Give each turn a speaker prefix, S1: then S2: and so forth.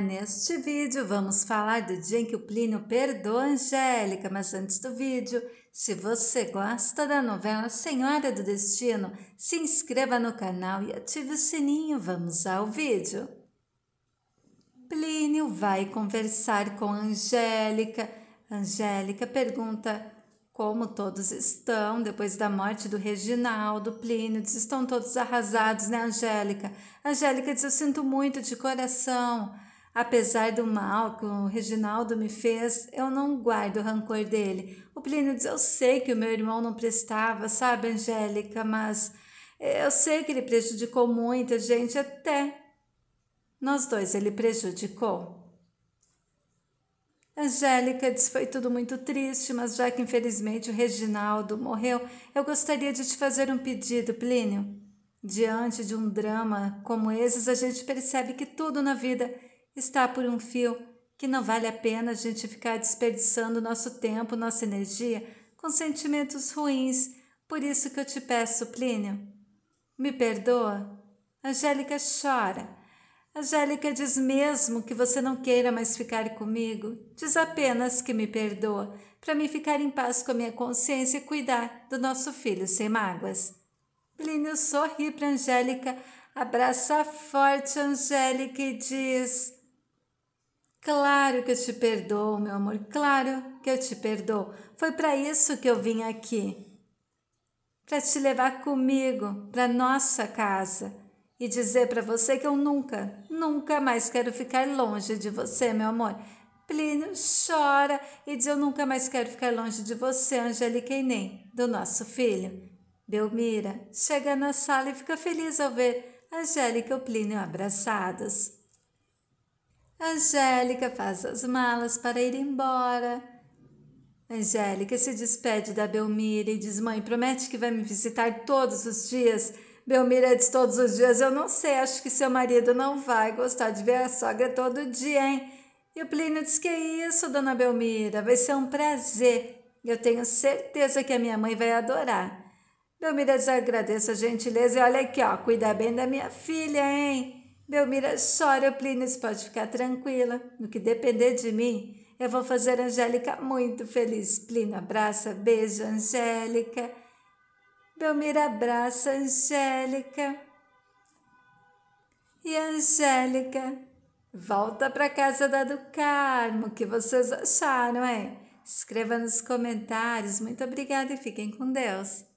S1: Neste vídeo vamos falar do dia em que o Plínio perdoa a Angélica, mas antes do vídeo, se você gosta da novela Senhora do Destino, se inscreva no canal e ative o sininho. Vamos ao vídeo. Plínio vai conversar com Angélica. Angélica pergunta como todos estão depois da morte do Reginaldo, Plínio, diz, estão todos arrasados, né, Angélica? Angélica diz, eu sinto muito de coração. Apesar do mal que o Reginaldo me fez, eu não guardo rancor dele. O Plínio diz: Eu sei que o meu irmão não prestava, sabe, Angélica, mas eu sei que ele prejudicou muita gente, até nós dois ele prejudicou. Angélica diz: Foi tudo muito triste, mas já que infelizmente o Reginaldo morreu, eu gostaria de te fazer um pedido, Plínio. Diante de um drama como esses, a gente percebe que tudo na vida está por um fio que não vale a pena a gente ficar desperdiçando nosso tempo, nossa energia com sentimentos ruins. Por isso que eu te peço, Plínio, me perdoa. Angélica chora. Angélica diz mesmo que você não queira mais ficar comigo. Diz apenas que me perdoa, para me ficar em paz com a minha consciência e cuidar do nosso filho sem mágoas. Plínio sorri para Angélica, abraça forte Angélica e diz: Claro que eu te perdoo, meu amor, claro que eu te perdoo. Foi para isso que eu vim aqui. Para te levar comigo para nossa casa e dizer para você que eu nunca, nunca mais quero ficar longe de você, meu amor. Plínio chora e diz: Eu nunca mais quero ficar longe de você, Angélica Enem, do nosso filho. Belmira chega na sala e fica feliz ao ver Angélica e o Plínio abraçados. Angélica faz as malas para ir embora. Angélica se despede da Belmira e diz: Mãe, promete que vai me visitar todos os dias. Belmira é diz: Todos os dias eu não sei, acho que seu marido não vai gostar de ver a sogra todo dia, hein? E o Plínio diz: Que isso, dona Belmira, vai ser um prazer. Eu tenho certeza que a minha mãe vai adorar. Belmira diz: Agradeço a gentileza e olha aqui, ó, cuida bem da minha filha, hein? Belmira chora, Plínio, pode ficar tranquila. No que depender de mim, eu vou fazer Angélica muito feliz. Plínio abraça, beijo, Angélica. Belmira abraça Angélica. E Angélica, volta para casa da do Carmo, que vocês acharam, hein? Escreva nos comentários. Muito obrigada e fiquem com Deus.